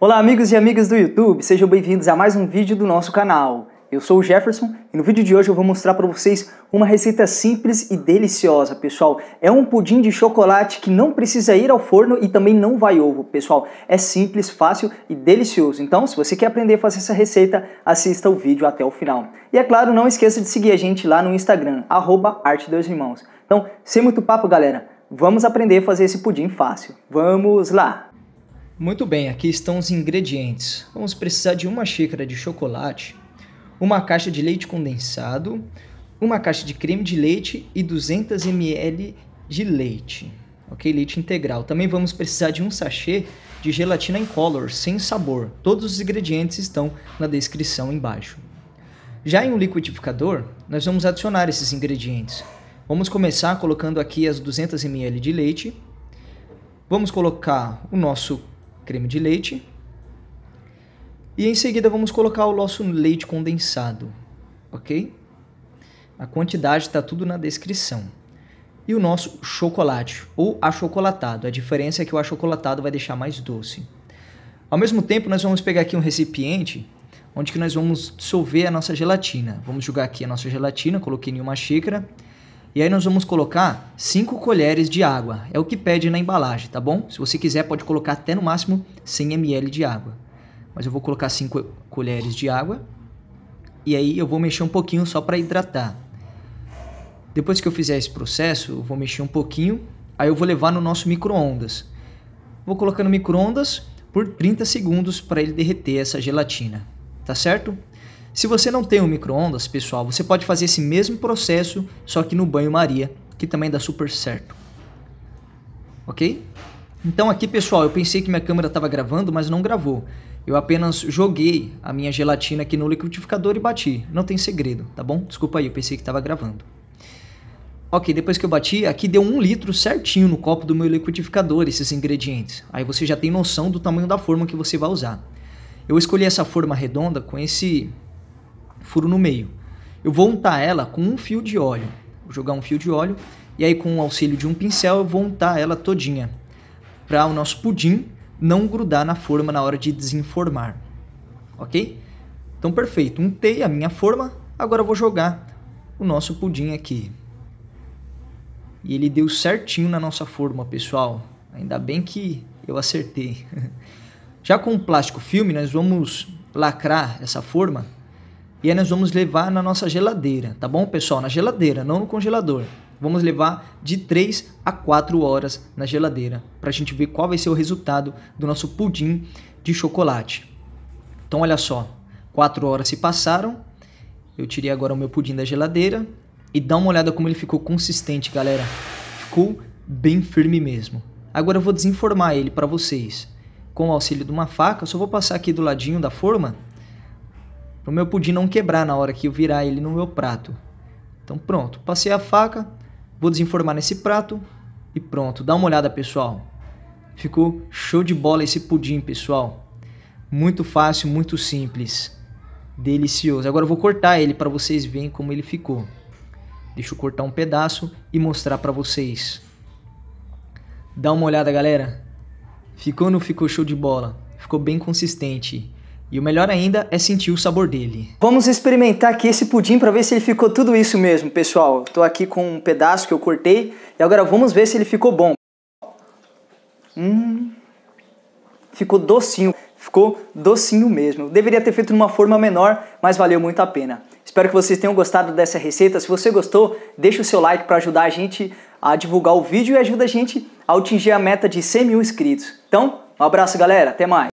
Olá amigos e amigas do YouTube, sejam bem-vindos a mais um vídeo do nosso canal. Eu sou o Jefferson e no vídeo de hoje eu vou mostrar para vocês uma receita simples e deliciosa, pessoal. É um pudim de chocolate que não precisa ir ao forno e também não vai ovo, pessoal. É simples, fácil e delicioso. Então, se você quer aprender a fazer essa receita, assista o vídeo até o final. E é claro, não esqueça de seguir a gente lá no Instagram, Arte 2 Irmãos. Então, sem muito papo, galera, vamos aprender a fazer esse pudim fácil. Vamos lá! Muito bem, aqui estão os ingredientes. Vamos precisar de uma xícara de chocolate, uma caixa de leite condensado, uma caixa de creme de leite e 200 ml de leite, ok? Leite integral. Também vamos precisar de um sachê de gelatina incolor, sem sabor. Todos os ingredientes estão na descrição embaixo. Já em um liquidificador, nós vamos adicionar esses ingredientes. Vamos começar colocando aqui as 200 ml de leite. Vamos colocar o nosso creme de leite. E em seguida vamos colocar o nosso leite condensado, ok? A quantidade está tudo na descrição. E o nosso chocolate, ou achocolatado. A diferença é que o achocolatado vai deixar mais doce. Ao mesmo tempo, nós vamos pegar aqui um recipiente onde que nós vamos dissolver a nossa gelatina. Vamos jogar aqui a nossa gelatina, coloquei em uma xícara e aí nós vamos colocar 5 colheres de água. É o que pede na embalagem, tá bom? Se você quiser, pode colocar até no máximo 100 ml de água. Mas eu vou colocar 5 colheres de água. E aí eu vou mexer um pouquinho só para hidratar. Depois que eu fizer esse processo, eu vou mexer um pouquinho. Aí eu vou levar no nosso micro-ondas. Vou colocar no micro-ondas por 30 segundos para ele derreter essa gelatina. Tá certo? Se você não tem um micro-ondas, pessoal, você pode fazer esse mesmo processo, só que no banho-maria, que também dá super certo. Ok? Então aqui, pessoal, eu pensei que minha câmera estava gravando, mas não gravou. Eu apenas joguei a minha gelatina aqui no liquidificador e bati. Não tem segredo, tá bom? Desculpa aí, eu pensei que estava gravando. Ok, depois que eu bati, aqui deu um litro certinho no copo do meu liquidificador esses ingredientes. Aí você já tem noção do tamanho da forma que você vai usar. Eu escolhi essa forma redonda com esse furo no meio. Eu vou untar ela com um fio de óleo. Vou jogar um fio de óleo e aí com o auxílio de um pincel eu vou untar ela todinha para o nosso pudim não grudar na forma na hora de desenformar. OK? Então perfeito, untei a minha forma, agora eu vou jogar o nosso pudim aqui. E ele deu certinho na nossa forma, pessoal. Ainda bem que eu acertei. Já com o plástico filme, nós vamos lacrar essa forma e aí nós vamos levar na nossa geladeira, tá bom, pessoal? Na geladeira, não no congelador. Vamos levar de 3 a 4 horas na geladeira para a gente ver qual vai ser o resultado do nosso pudim de chocolate. Então, olha só, 4 horas se passaram. Eu tirei agora o meu pudim da geladeira e dá uma olhada como ele ficou consistente, galera. Ficou bem firme mesmo. Agora eu vou desenformar ele para vocês. Com o auxílio de uma faca, eu só vou passar aqui do ladinho da forma pro meu pudim não quebrar na hora que eu virar ele no meu prato. Então pronto, passei a faca, vou desenformar nesse prato e pronto. Dá uma olhada, pessoal. Ficou show de bola esse pudim, pessoal. Muito fácil, muito simples. Delicioso. Agora eu vou cortar ele para vocês verem como ele ficou. Deixa eu cortar um pedaço e mostrar para vocês. Dá uma olhada, galera. Ficou ou não ficou show de bola? Ficou bem consistente. E o melhor ainda é sentir o sabor dele. Vamos experimentar aqui esse pudim para ver se ele ficou tudo isso mesmo, pessoal. Estou aqui com um pedaço que eu cortei e agora vamos ver se ele ficou bom. Hum, ficou docinho, ficou docinho mesmo. deveria ter feito numa forma menor, mas valeu muito a pena. Espero que vocês tenham gostado dessa receita. Se você gostou, deixa o seu like para ajudar a gente a divulgar o vídeo e ajuda a gente a atingir a meta de 100 mil inscritos. Então, um abraço galera, até mais!